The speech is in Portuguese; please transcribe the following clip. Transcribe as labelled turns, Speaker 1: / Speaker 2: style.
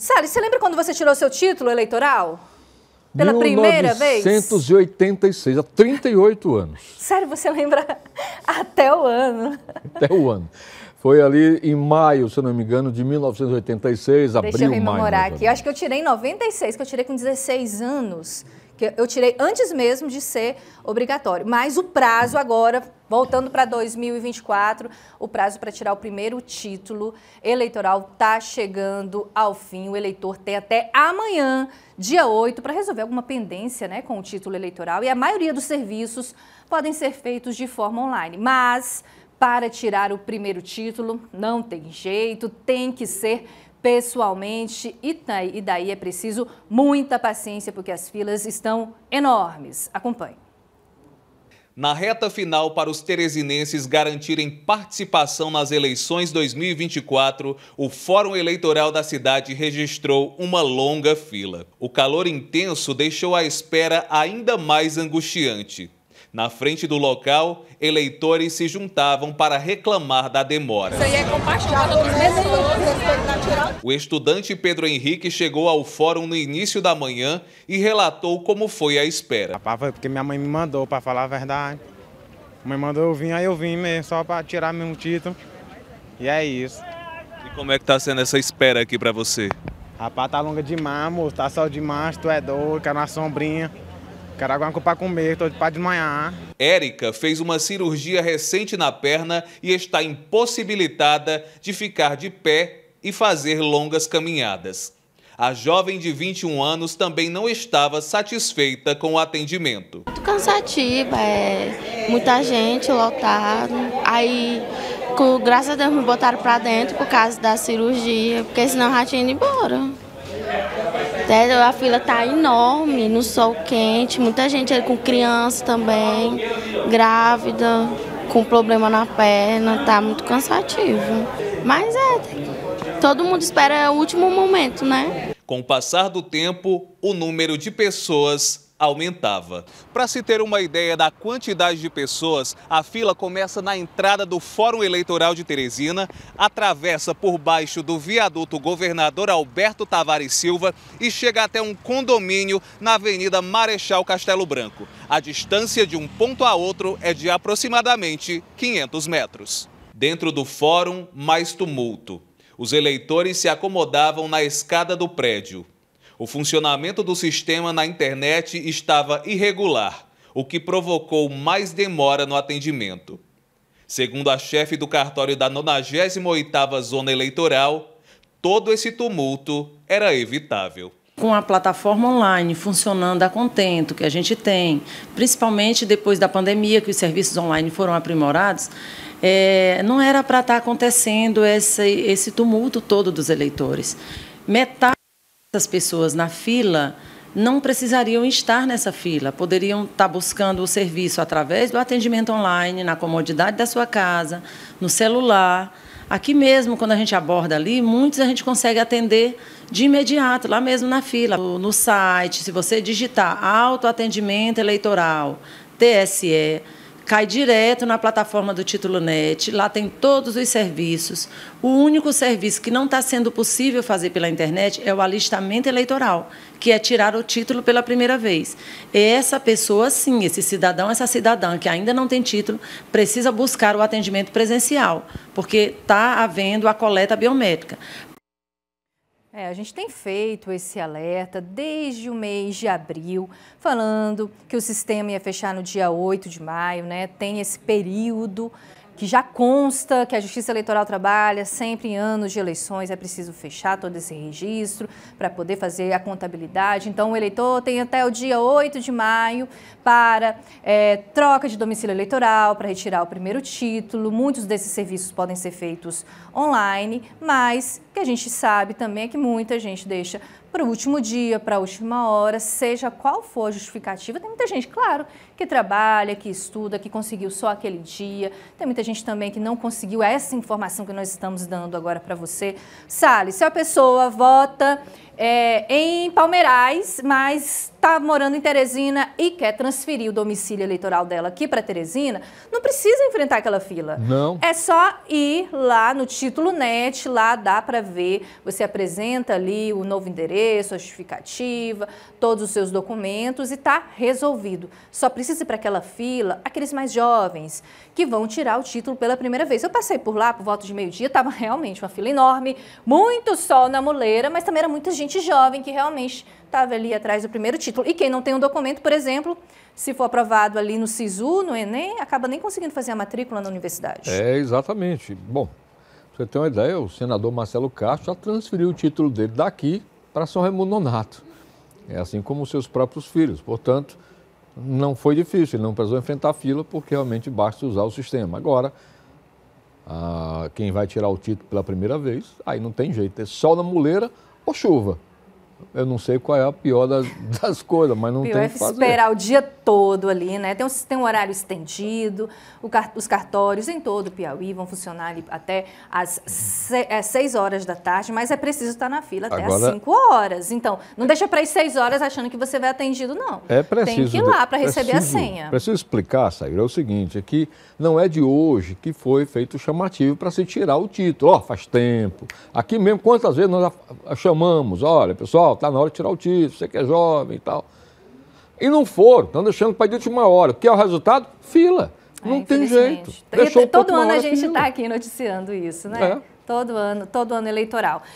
Speaker 1: Sally, você lembra quando você tirou seu título eleitoral? Pela 1986, primeira vez?
Speaker 2: 1986, há 38 anos.
Speaker 1: Sério, você lembra até o ano?
Speaker 2: Até o ano. Foi ali em maio, se não me engano, de 1986, abril, Deixa eu rememorar
Speaker 1: aqui. Eu acho que eu tirei em 96, que eu tirei com 16 anos que eu tirei antes mesmo de ser obrigatório. Mas o prazo agora, voltando para 2024, o prazo para tirar o primeiro título eleitoral está chegando ao fim. O eleitor tem até amanhã, dia 8, para resolver alguma pendência né, com o título eleitoral. E a maioria dos serviços podem ser feitos de forma online. Mas para tirar o primeiro título, não tem jeito, tem que ser pessoalmente tá, e daí é preciso muita paciência porque as filas estão enormes. Acompanhe.
Speaker 3: Na reta final para os teresinenses garantirem participação nas eleições 2024, o Fórum Eleitoral da cidade registrou uma longa fila. O calor intenso deixou a espera ainda mais angustiante. Na frente do local, eleitores se juntavam para reclamar da demora. Isso
Speaker 2: aí é compartilhado por pessoas
Speaker 3: o estudante Pedro Henrique chegou ao fórum no início da manhã e relatou como foi a espera.
Speaker 1: Rapaz, foi porque minha mãe me mandou, para falar a verdade. Mãe mandou eu vir, aí eu vim mesmo, só para tirar meu título.
Speaker 3: E é isso. E como é que tá sendo essa espera aqui para você?
Speaker 1: Rapaz, tá longa demais, moço. Tá só demais, tu é doido, quero uma sombrinha. Quero alguma coisa pra comer, tô de pá de manhã.
Speaker 3: Érica fez uma cirurgia recente na perna e está impossibilitada de ficar de pé e fazer longas caminhadas. A jovem de 21 anos também não estava satisfeita com o atendimento.
Speaker 4: Muito cansativa, é muita gente lotada, Aí, com, graças a Deus, me botaram para dentro por causa da cirurgia, porque senão já tinha ido embora. a fila tá enorme, no sol quente, muita gente com criança também, grávida, com problema na perna, tá muito cansativo. Mas é, tem que todo mundo espera o último momento, né?
Speaker 3: Com o passar do tempo, o número de pessoas aumentava. Para se ter uma ideia da quantidade de pessoas, a fila começa na entrada do Fórum Eleitoral de Teresina, atravessa por baixo do viaduto Governador Alberto Tavares Silva e chega até um condomínio na Avenida Marechal Castelo Branco. A distância de um ponto a outro é de aproximadamente 500 metros. Dentro do fórum, mais tumulto os eleitores se acomodavam na escada do prédio. O funcionamento do sistema na internet estava irregular, o que provocou mais demora no atendimento. Segundo a chefe do cartório da 98ª Zona Eleitoral, todo esse tumulto era evitável
Speaker 4: com a plataforma online funcionando a contento que a gente tem, principalmente depois da pandemia, que os serviços online foram aprimorados, é, não era para estar tá acontecendo esse, esse tumulto todo dos eleitores. Metade das pessoas na fila não precisariam estar nessa fila, poderiam estar tá buscando o serviço através do atendimento online, na comodidade da sua casa, no celular. Aqui mesmo, quando a gente aborda ali, muitos a gente consegue atender de imediato, lá mesmo na fila, no site. Se você digitar autoatendimento eleitoral, TSE, cai direto na plataforma do Título Net, lá tem todos os serviços. O único serviço que não está sendo possível fazer pela internet é o alistamento eleitoral, que é tirar o título pela primeira vez. essa pessoa, sim, esse cidadão, essa cidadã que ainda não tem título, precisa buscar o atendimento presencial, porque está havendo a coleta biométrica. É, a gente
Speaker 1: tem feito esse alerta desde o mês de abril, falando que o sistema ia fechar no dia 8 de maio, né? Tem esse período que já consta que a Justiça Eleitoral trabalha sempre em anos de eleições, é preciso fechar todo esse registro para poder fazer a contabilidade. Então, o eleitor tem até o dia 8 de maio para é, troca de domicílio eleitoral, para retirar o primeiro título. Muitos desses serviços podem ser feitos online, mas que a gente sabe também é que muita gente deixa para o último dia, para a última hora, seja qual for a justificativa. Tem muita gente, claro, que trabalha, que estuda, que conseguiu só aquele dia. Tem muita gente também que não conseguiu essa informação que nós estamos dando agora para você. Sale, se a pessoa vota é, em Palmeirais, mas está morando em Teresina e quer transferir o domicílio eleitoral dela aqui para Teresina, não precisa enfrentar aquela fila. Não. É só ir lá no título net, lá dá para ver. Você apresenta ali o novo endereço sua justificativa, todos os seus documentos e está resolvido. Só precisa ir para aquela fila aqueles mais jovens que vão tirar o título pela primeira vez. Eu passei por lá por volta de meio-dia, estava realmente uma fila enorme, muito sol na muleira, mas também era muita gente jovem que realmente estava ali atrás do primeiro título. E quem não tem um documento, por exemplo, se for aprovado ali no SISU, no Enem, acaba nem conseguindo fazer a matrícula na universidade.
Speaker 2: É, exatamente. Bom, você ter uma ideia, o senador Marcelo Castro já transferiu o título dele daqui para São Raimundo Nonato, é assim como seus próprios filhos. Portanto, não foi difícil, ele não precisou enfrentar a fila porque realmente basta usar o sistema. Agora, ah, quem vai tirar o título pela primeira vez, aí não tem jeito, é sol na muleira ou chuva. Eu não sei qual é a pior das, das coisas, mas não pior tem é que fazer. esperar
Speaker 1: o dia todo ali, né? Tem um, tem um horário estendido, car, os cartórios em todo o Piauí vão funcionar até as 6 é, horas da tarde, mas é preciso estar na fila até Agora, 5 horas. Então, não deixa para as 6 horas achando que você vai atendido, não. É preciso. Tem que ir lá para receber preciso, a senha.
Speaker 2: Preciso explicar, Saíra, é o seguinte, é que não é de hoje que foi feito o chamativo para se tirar o título. Ó, oh, faz tempo. Aqui mesmo, quantas vezes nós a, a chamamos, olha, pessoal, tá na hora de tirar o título, você que é jovem e tal. E não foram, estão deixando para de última hora. O que é o resultado? Fila. Ah, não tem jeito. Deixou e todo ano a é gente
Speaker 1: está aqui noticiando isso, né? É. Todo ano, todo ano eleitoral.